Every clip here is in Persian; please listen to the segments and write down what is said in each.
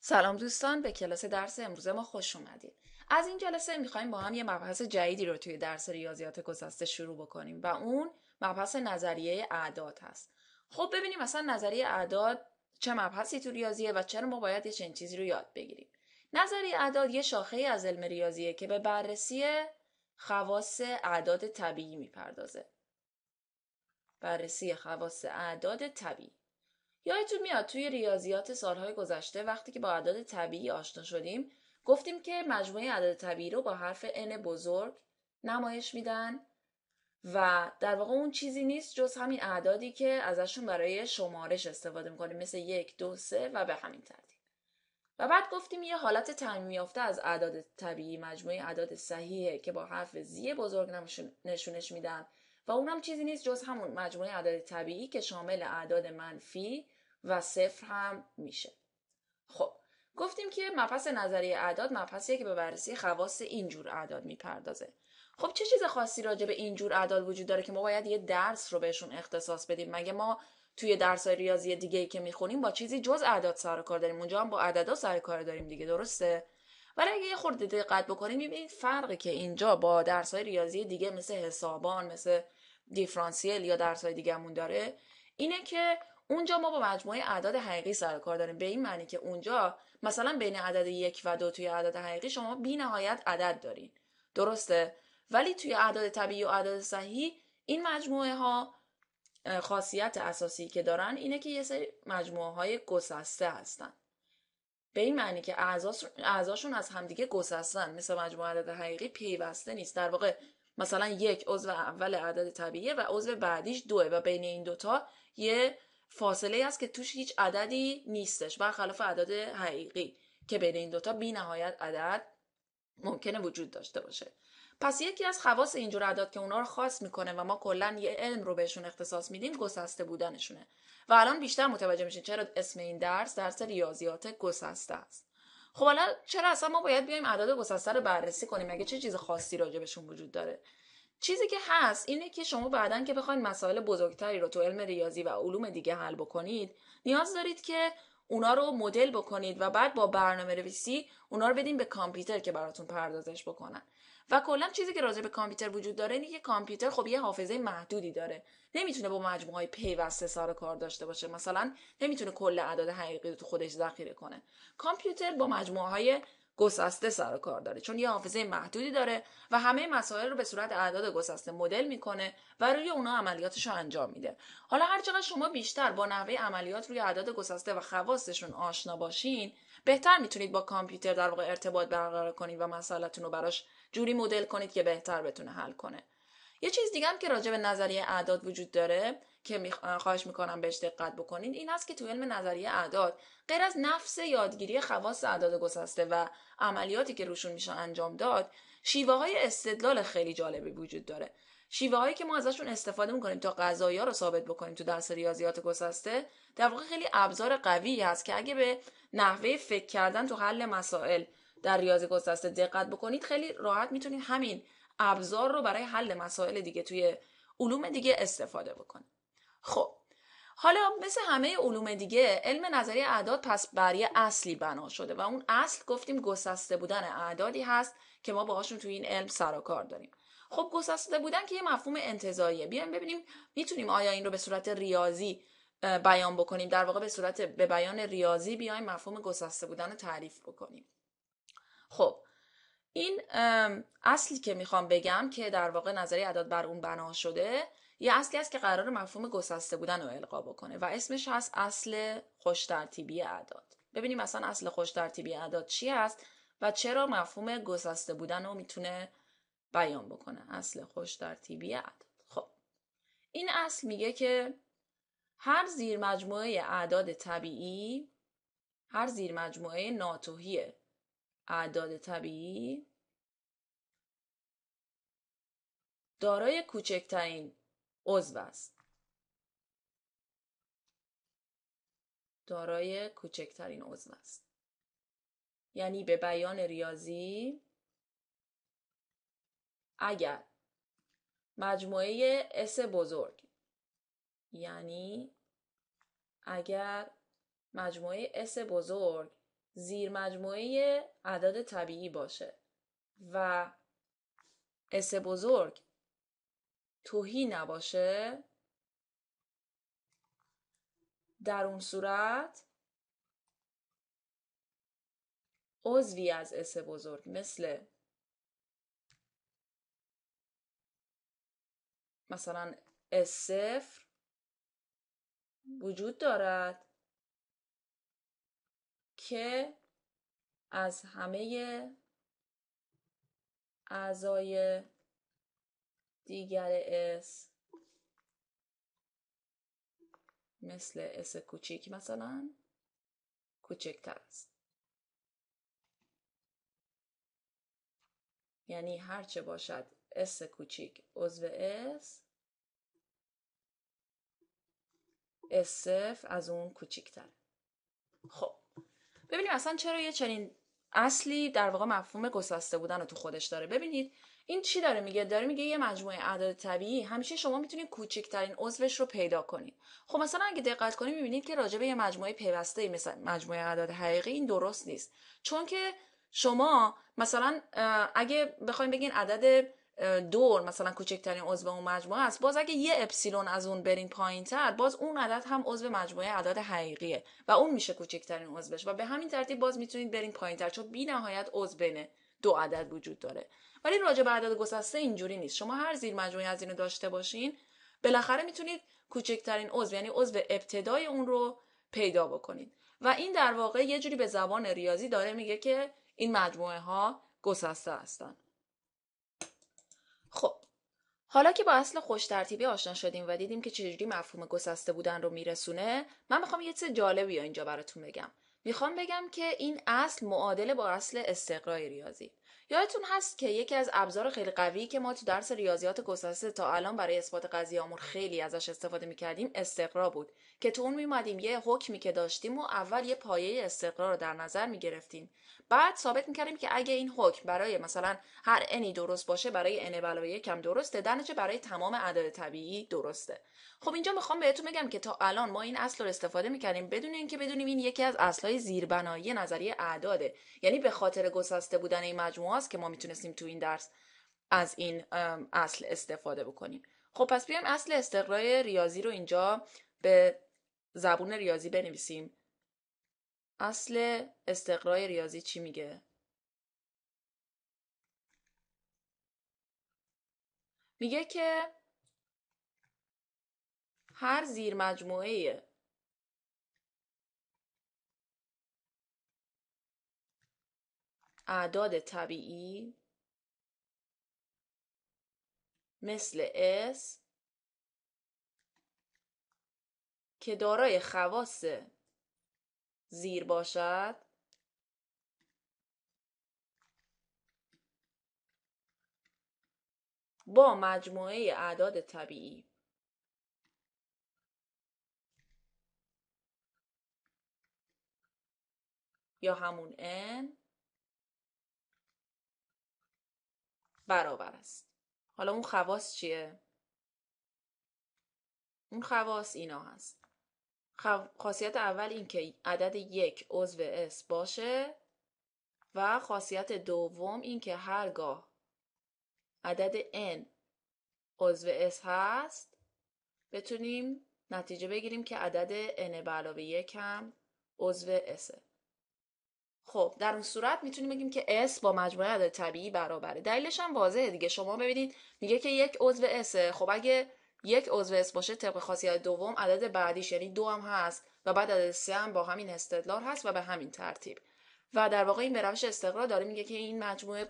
سلام دوستان به کلاس درس امروز ما خوش اومدید. از این جلسه میخوایم با هم یه مبحث جدیدی رو توی درس ریاضیات گذشته شروع بکنیم و اون مبحث نظریه اعداد هست. خب ببینیم مثلا نظریه اعداد چه مبحثی تو ریاضیه و چرا ما باید یه چنین چیزی رو یاد بگیریم. نظریه اعداد یه شاخه از علم ریاضیه که به بررسی خواص اعداد طبیعی میپردازه. بررسی خواص اعداد طبیعی یادتون میاد توی ریاضیات سالهای گذشته وقتی که با اعداد طبیعی آشنا شدیم گفتیم که مجموعه اعداد طبیعی رو با حرف n بزرگ نمایش میدن و در واقع اون چیزی نیست جز همین اعدادی که ازشون برای شمارش استفاده میکنیم مثل یک دو سه و به همین ترتیب و بعد گفتیم یه حالت تعمیم یافته از اعداد طبیعی مجموعه اعداد صحیحه که با حرف Z بزرگ نشونش میدن و اونم چیزی نیست جز همون مجموعه اعداد طبیعی که شامل اعداد منفی و صفر هم میشه خب گفتیم که مبحث نظریه اعداد مبحثیه که به بررسی خواص اینجور اعداد میپردازه خب چه چیز خاصی راجع به اینجور اعداد وجود داره که ما باید یه درس رو بهشون اختصاص بدیم مگه ما توی درس های ریاضی دیگه ای که میخونیم با چیزی جز اعداد سر کار داریم اونجا هم با عددا سر کار داریم دیگه درسته ولی اگه یه خورده دقت بکنیم میبینید فرقی که اینجا با درس های ریاضی دیگه مثل حسابان مثل دیفرانسیل یا درس های داره اینه که اونجا ما با مجموعه اعداد حقیقی سر کار داریم به این معنی که اونجا مثلا بین عدد یک و دو توی اعداد حقیقی شما بی عدد دارین درسته ولی توی اعداد طبیعی و اعداد صحیح این مجموعه ها خاصیت اساسی که دارن اینه که یه سری مجموعه های گسسته هستن به این معنی که اعضاشون از همدیگه گسستن مثل مجموعه عدد حقیقی پیوسته نیست در واقع مثلا یک عضو اول عدد طبیعی و عضو بعدیش دوه و بین این دوتا یه فاصله است که توش هیچ عددی نیستش برخلاف عدد حقیقی که بین این دوتا بی نهایت عدد ممکنه وجود داشته باشه پس یکی از خواص اینجور اعداد که اونا رو خاص میکنه و ما کلا یه علم رو بهشون اختصاص میدیم گسسته بودنشونه و الان بیشتر متوجه میشین چرا اسم این درس درس ریاضیات گسسته است خب حالا چرا اصلا ما باید بیایم اعداد گسسته رو بررسی کنیم مگه چه چیز خاصی بهشون وجود داره چیزی که هست اینه که شما بعدا که بخواید مسائل بزرگتری رو تو علم ریاضی و علوم دیگه حل بکنید نیاز دارید که اونا رو مدل بکنید و بعد با برنامه رویسی اونا رو بدین به کامپیوتر که براتون پردازش بکنن و کلا چیزی که راجع به کامپیوتر وجود داره اینه که کامپیوتر خب یه حافظه محدودی داره نمیتونه با مجموعه های پیوسته سر کار داشته باشه مثلا نمیتونه کل اعداد حقیقی رو تو خودش ذخیره کنه کامپیوتر با مجموعه های گسسته سر کار داره چون یه حافظه محدودی داره و همه مسائل رو به صورت اعداد گسسته مدل میکنه و روی اونا عملیاتش رو انجام میده حالا هر شما بیشتر با نحوه عملیات روی اعداد گسسته و خواستشون آشنا باشین بهتر میتونید با کامپیوتر در واقع ارتباط برقرار کنید و مسئلتون رو براش جوری مدل کنید که بهتر بتونه حل کنه یه چیز دیگه هم که راجع به نظریه اعداد وجود داره که خواهش میکنم بهش دقت بکنید این است که تو علم نظریه اعداد غیر از نفس یادگیری خواص اعداد گسسته و عملیاتی که روشون میشه انجام داد شیوه های استدلال خیلی جالبی وجود داره شیوه هایی که ما ازشون استفاده میکنیم تا قضایی ها رو ثابت بکنیم تو درس ریاضیات گسسته در واقع خیلی ابزار قوی هست که اگه به نحوه فکر کردن تو حل مسائل در ریاضی گسسته دقت بکنید خیلی راحت میتونید همین ابزار رو برای حل مسائل دیگه توی علوم دیگه استفاده بکنید خب حالا مثل همه علوم دیگه علم نظری اعداد پس بر یه اصلی بنا شده و اون اصل گفتیم گسسته بودن اعدادی هست که ما باهاشون توی این علم سر و کار داریم خب گسسته بودن که یه مفهوم انتظاییه بیایم ببینیم میتونیم آیا این رو به صورت ریاضی بیان بکنیم در واقع به صورت به بیان ریاضی بیایم مفهوم گسسته بودن رو تعریف بکنیم خب این اصلی که میخوام بگم که در واقع نظری اعداد بر اون بنا شده یه اصلی است که قرار مفهوم گسسته بودن رو القا بکنه و اسمش هست اصل خوش ترتیبی اعداد ببینیم مثلا اصل خوش ترتیبی اعداد چی است و چرا مفهوم گسسته بودن رو میتونه بیان بکنه اصل خوش ترتیبی اعداد خب این اصل میگه که هر زیر مجموعه اعداد طبیعی هر زیر مجموعه ناتوهی اعداد طبیعی دارای کوچکترین عضو است. دارای کوچکترین عضو است. یعنی به بیان ریاضی اگر مجموعه اس بزرگ یعنی اگر مجموعه اس بزرگ زیر مجموعه عدد طبیعی باشه و اس بزرگ توهی نباشه در اون صورت عضوی از اس بزرگ مثل مثلا اس صفر وجود دارد که از همه اعضای دیگر اس مثل اس کوچیک مثلا کوچکتر است یعنی هرچه باشد اس کوچیک عضو اس اس از اون کوچکتر. خب ببینیم اصلا چرا یه چنین اصلی در واقع مفهوم گسسته بودن رو تو خودش داره ببینید این چی داره میگه داره میگه یه مجموعه اعداد طبیعی همیشه شما میتونید کوچکترین عضوش رو پیدا کنید خب مثلا اگه دقت کنید میبینید که راجع به یه مجموعه پیوسته مثل مجموعه اعداد حقیقی این درست نیست چون که شما مثلا اگه بخوایم بگین عدد دور مثلا کوچکترین عضو اون مجموعه است باز اگه یه اپسیلون از اون برین پایین تر باز اون عدد هم عضو مجموعه اعداد حقیقیه و اون میشه کوچکترین عضوش و به همین ترتیب باز میتونید برین پایین تر چون بی نهایت عضو بینه دو عدد وجود داره ولی راجع به اعداد گسسته اینجوری نیست شما هر زیر مجموعه از اینو داشته باشین بالاخره میتونید کوچکترین عضو یعنی عضو ابتدای اون رو پیدا بکنید و این در واقع یه جوری به زبان ریاضی داره میگه که این مجموعه ها گسسته هستند حالا که با اصل خوش ترتیبی آشنا شدیم و دیدیم که چجوری مفهوم گسسته بودن رو میرسونه من میخوام یه چیز جالبی اینجا براتون بگم میخوام بگم که این اصل معادله با اصل استقرای ریاضی یادتون هست که یکی از ابزار خیلی قوی که ما تو درس ریاضیات گسسته تا الان برای اثبات آمور خیلی ازش استفاده میکردیم استقرا بود که تو اون میمدیم یه حکمی که داشتیم و اول یه پایه استقرا رو در نظر میگرفتیم بعد ثابت میکردیم که اگه این حکم برای مثلا هر انی درست باشه برای ان علاوه یکم درسته درنچه برای تمام اعداد طبیعی درسته خب اینجا میخوام بهتون بگم که تا الان ما این اصل رو استفاده میکردیم بدون اینکه بدونیم این یکی از اصلهای زیربنایی نظریه اعداده یعنی به خاطر گسسته بودن این که ما میتونستیم تو این درس از این اصل استفاده بکنیم خب پس بیایم اصل استقرای ریاضی رو اینجا به زبون ریاضی بنویسیم اصل استقرای ریاضی چی میگه میگه که هر زیر مجموعه اعداد طبیعی مثل اس که دارای خواص زیر باشد با مجموعه اعداد طبیعی یا همون n برابر است حالا اون خواص چیه اون خواص اینا هست خاصیت اول این که عدد یک عضو اس باشه و خاصیت دوم این که هرگاه عدد n عضو اس هست بتونیم نتیجه بگیریم که عدد n به علاوه یک هم عضو اسه. خب در اون صورت میتونیم بگیم که S با مجموعه عدد طبیعی برابره دلیلش هم واضحه دیگه شما ببینید میگه که یک عضو S خب اگه یک عضو S باشه طبق خاصیت دوم عدد بعدیش یعنی دو هم هست و بعد عدد سه هم با همین استدلال هست و به همین ترتیب و در واقع این به روش استقرار داره میگه که این مجموعه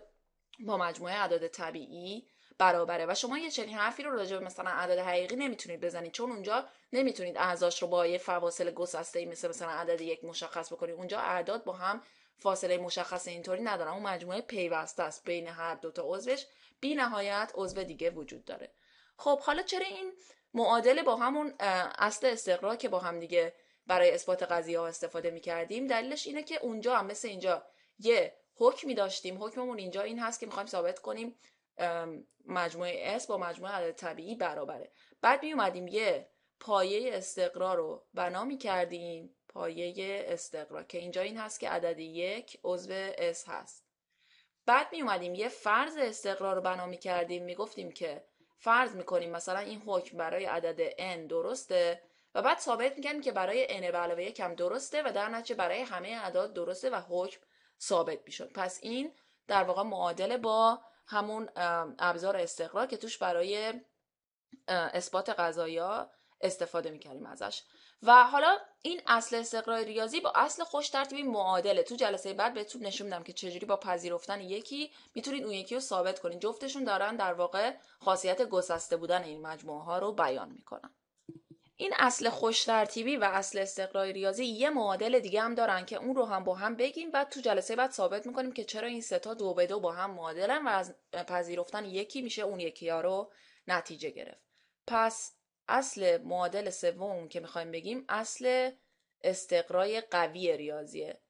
با مجموعه اعداد طبیعی برابره و شما یه چنین حرفی رو راجع به مثلا اعداد حقیقی نمیتونید بزنید چون اونجا نمیتونید اعضاش رو با یه فواصل گسسته ای مثل مثلا عدد یک مشخص بکنید اونجا اعداد با هم فاصله مشخص اینطوری ندارم اون مجموعه پیوسته است بین هر دوتا عضوش بی نهایت عضو دیگه وجود داره خب حالا چرا این معادله با همون اصل استقرار که با هم دیگه برای اثبات قضیه ها استفاده می کردیم دلیلش اینه که اونجا هم مثل اینجا یه حکمی داشتیم حکممون اینجا این هست که میخوایم ثابت کنیم مجموعه S با مجموعه عدد طبیعی برابره بعد می اومدیم یه پایه استقرار رو بنا می کردیم پایه استقرار که اینجا این هست که عدد یک عضو اس هست بعد می اومدیم یه فرض استقرار رو بنا می کردیم می گفتیم که فرض می کنیم مثلا این حکم برای عدد n درسته و بعد ثابت می که برای n به علاوه یکم درسته و در نتیجه برای همه اعداد درسته و حکم ثابت می شد پس این در واقع معادله با همون ابزار استقرار که توش برای اثبات قضایا استفاده می کردیم ازش و حالا این اصل استقرار ریاضی با اصل خوش ترتیبی معادله تو جلسه بعد بهتون نشون میدم که چجوری با پذیرفتن یکی میتونید اون یکی رو ثابت کنید جفتشون دارن در واقع خاصیت گسسته بودن این مجموعه ها رو بیان میکنن این اصل خوش ترتیبی و اصل استقرار ریاضی یه معادل دیگه هم دارن که اون رو هم با هم بگیم و تو جلسه بعد ثابت میکنیم که چرا این ستا دو به دو با هم معادلن و از پذیرفتن یکی میشه اون یکی ها رو نتیجه گرفت پس اصل معادل سوم که میخوایم بگیم اصل استقرای قوی ریاضیه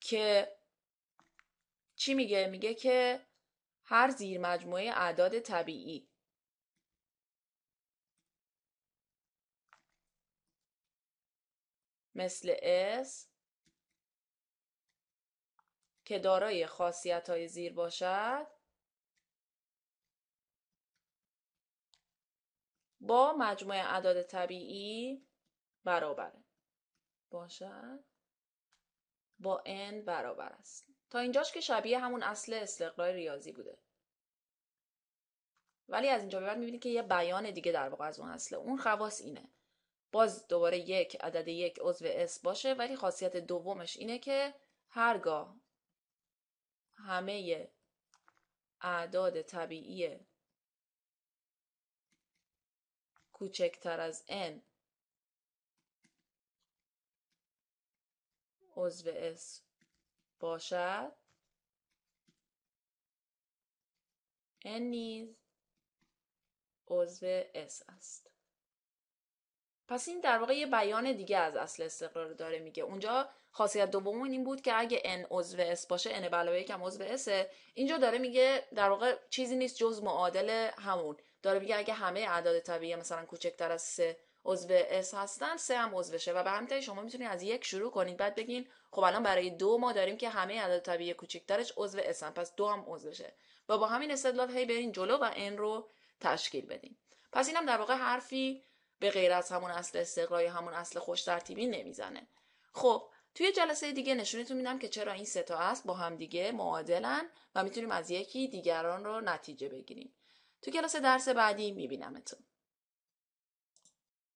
که چی میگه؟ میگه که هر زیر مجموعه اعداد طبیعی مثل S که دارای خاصیت های زیر باشد با مجموع اعداد طبیعی برابره باشد با n برابر است تا اینجاش که شبیه همون اصل استقرار ریاضی بوده ولی از اینجا به بعد میبینید که یه بیان دیگه در واقع از اون اصله اون خواص اینه باز دوباره یک عدد یک عضو اس باشه ولی خاصیت دومش اینه که هرگاه همه اعداد طبیعی کوچکتر از n عضو S باشد n نیز عضو S است پس این در واقع یه بیان دیگه از اصل استقرار داره میگه اونجا خاصیت دوم این بود که اگه n عضو S باشه n به علاوه یکم عضو اس اینجا داره میگه در واقع چیزی نیست جز معادل همون داره میگه اگه همه اعداد طبیعی مثلا کوچکتر از سه عضو اس هستن سه هم عضو شه و به همین شما میتونید از یک شروع کنید بعد بگین خب الان برای دو ما داریم که همه اعداد طبیعی کوچکترش عضو اس هم پس دو هم عضو شه و با همین استدلال هی برین جلو و ان رو تشکیل بدین پس اینم در واقع حرفی به غیر از همون اصل استقرای همون اصل خوش ترتیبی نمیزنه خب توی جلسه دیگه نشونتون میدم که چرا این سه تا اصل با هم دیگه معادلن و میتونیم از یکی دیگران رو نتیجه بگیریم تو کلاس درس بعدی میبینمتون